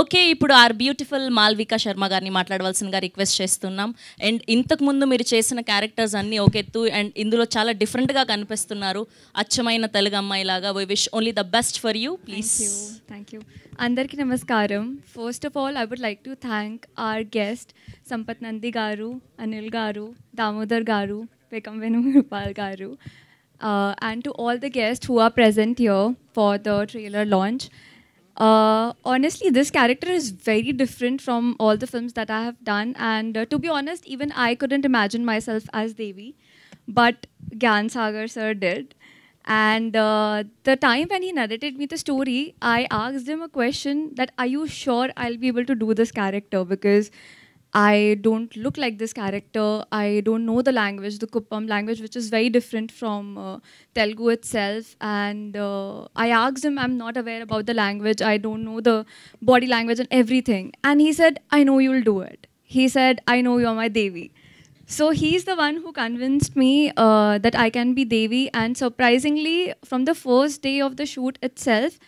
Okay ఇప్పుడు are beautiful Malvika Sharma గారిని మాట్లాడవలసిందిగా రిక్వెస్ట్ చేస్తున్నాం అండ్ ఇంతకుముందు మీరు చేసిన క్యారెక్టర్స్ అన్నీ ఎత్తు అండ్ ఇందులో చాలా డిఫరెంట్గా కనిపిస్తున్నారు అచ్చమైన తెలుగు అమ్మాయి లాగా we wish only the best for you please thank you అందరికీ నమస్కారం first of all I would like to thank our guest Sampath Nandi garu Anil garu Damodar garu Bekkam Venugopal garu and to all the guest who are present here for the trailer launch Uh, honestly, this character is very different from all the films that I have done. And uh, to be honest, even I couldn't imagine myself as Devi. But Gyan Sagar sir did. And uh, the time when he narrated me the story, I asked him a question that, are you sure I'll be able to do this character? Because I don't look like this character. I don't know the language, the Kuppam language, which is very different from uh, Telugu itself. And uh, I asked him, I'm not aware about the language. I don't know the body language and everything. And he said, I know you'll do it. He said, I know you're my Devi. So he's the one who convinced me uh, that I can be Devi. And surprisingly, from the first day of the shoot itself,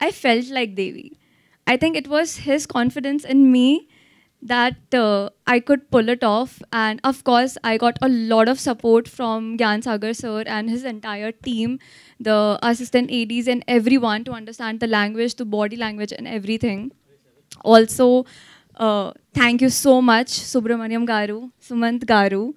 I felt like Devi. I think it was his confidence in me that uh, I could pull it off. And of course, I got a lot of support from Gyan Sagar sir and his entire team, the assistant ADs and everyone to understand the language, the body language and everything. Also, uh, thank you so much, Subramaniam Garu, Sumant Garu,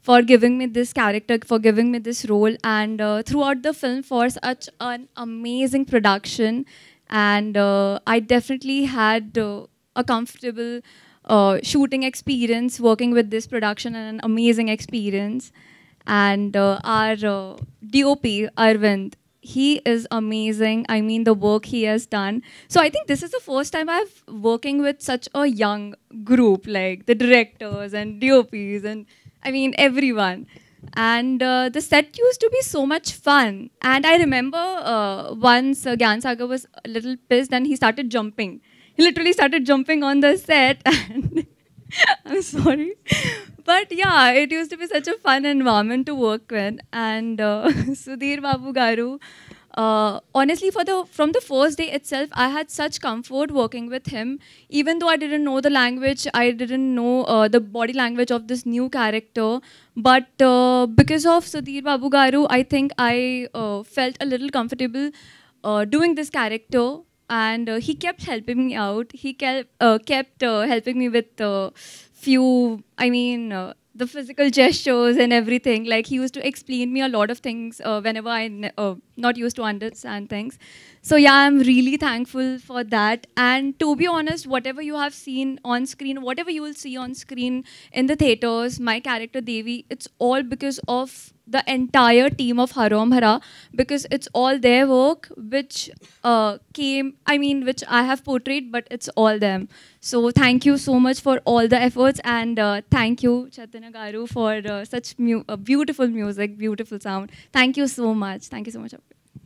for giving me this character, for giving me this role, and uh, throughout the film for such an amazing production. And uh, I definitely had uh, a comfortable uh, shooting experience, working with this production, and an amazing experience. And uh, our uh, DOP, Arvind, he is amazing. I mean, the work he has done. So I think this is the first time I've working with such a young group, like the directors and DOPs, and I mean everyone. And uh, the set used to be so much fun. And I remember uh, once uh, Gyan Sagar was a little pissed and he started jumping he literally started jumping on the set. And I'm sorry. But yeah, it used to be such a fun environment to work in. And uh, Sudhir Babu Garu, uh, honestly, for the from the first day itself, I had such comfort working with him. Even though I didn't know the language, I didn't know uh, the body language of this new character. But uh, because of Sudhir Babu Garu, I think I uh, felt a little comfortable uh, doing this character and uh, he kept helping me out. He uh, kept kept uh, helping me with a few, I mean, the physical gestures and everything. Like he used to explain me a lot of things uh, whenever I uh, not used to understand things. So yeah, I'm really thankful for that. And to be honest, whatever you have seen on screen, whatever you will see on screen in the theaters, my character Devi, it's all because of the entire team of Harom Hara because it's all their work which uh, came, I mean, which I have portrayed, but it's all them. So thank you so much for all the efforts and uh, thank you, Chaitanya for uh, such mu uh, beautiful music, beautiful sound. Thank you so much. Thank you so much.